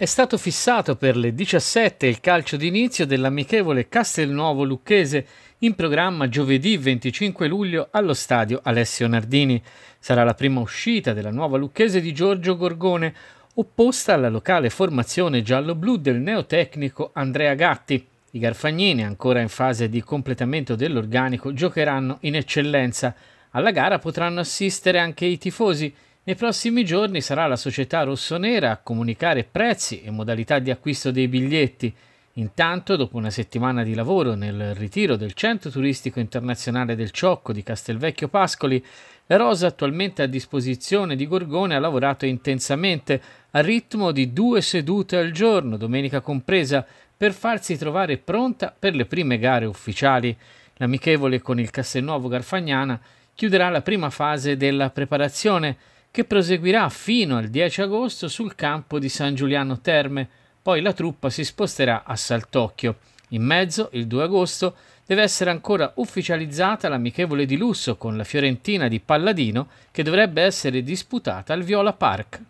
È stato fissato per le 17 il calcio d'inizio dell'amichevole Castelnuovo Lucchese in programma giovedì 25 luglio allo stadio Alessio Nardini. Sarà la prima uscita della nuova Lucchese di Giorgio Gorgone, opposta alla locale formazione giallo-blu del neotecnico Andrea Gatti. I Garfagnini, ancora in fase di completamento dell'organico, giocheranno in eccellenza. Alla gara potranno assistere anche i tifosi nei prossimi giorni sarà la società rossonera a comunicare prezzi e modalità di acquisto dei biglietti. Intanto, dopo una settimana di lavoro nel ritiro del Centro Turistico Internazionale del Ciocco di Castelvecchio Pascoli, la rosa attualmente a disposizione di Gorgone ha lavorato intensamente, a ritmo di due sedute al giorno, domenica compresa, per farsi trovare pronta per le prime gare ufficiali. L'amichevole con il Castelnuovo Garfagnana chiuderà la prima fase della preparazione che proseguirà fino al 10 agosto sul campo di San Giuliano Terme, poi la truppa si sposterà a Saltocchio. In mezzo, il 2 agosto, deve essere ancora ufficializzata l'amichevole di lusso con la Fiorentina di Palladino che dovrebbe essere disputata al Viola Park.